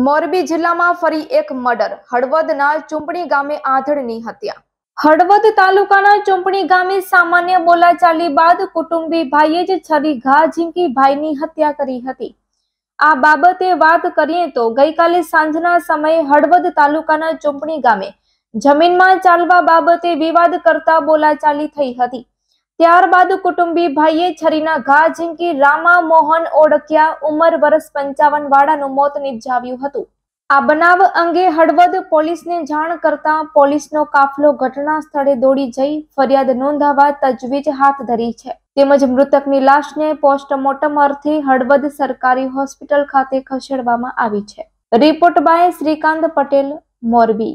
મોરબી જિલ્લામાં ફરી એક મર્ડર હળવદના ચૂંપણી ગામે આધળની હત્યા હળવદ તાલુકાના ચૂંપણી ગામે સામાન્ય બોલાચાલી બાદ કુટુંબી ભાઈએ જ છરી ઘા ઝીંકી ભાઈની હત્યા કરી હતી આ બાબતે વાત કરીએ તો ગઈકાલે સાંજના સમયે હળવદ તાલુકાના ચૂંપણી ગામે જમીનમાં ચાલવા બાબતે વિવાદ કરતા બોલાચાલી થઈ હતી ત્યારબાદ કુટુંબી ભાઈએ છરીના ઘા ઝીંકી રામા મોહન ઓળખ્યા ઉંમર વર્ષ પંચાવન વાળાનું મોત નિપજાવ્યું હતું આ બનાવ અંગે હળવદ પોલીસને જાણ કરતા પોલીસનો કાફલો ઘટના સ્થળે દોડી જઈ ફરિયાદ નોંધાવવા તજવીજ હાથ ધરી છે તેમજ મૃતકની લાશને પોસ્ટમોર્ટમ અર્થે હળવદ સરકારી હોસ્પિટલ ખાતે ખસેડવામાં આવી છે રિપોર્ટ બાય શ્રીકાંત પટેલ મોરબી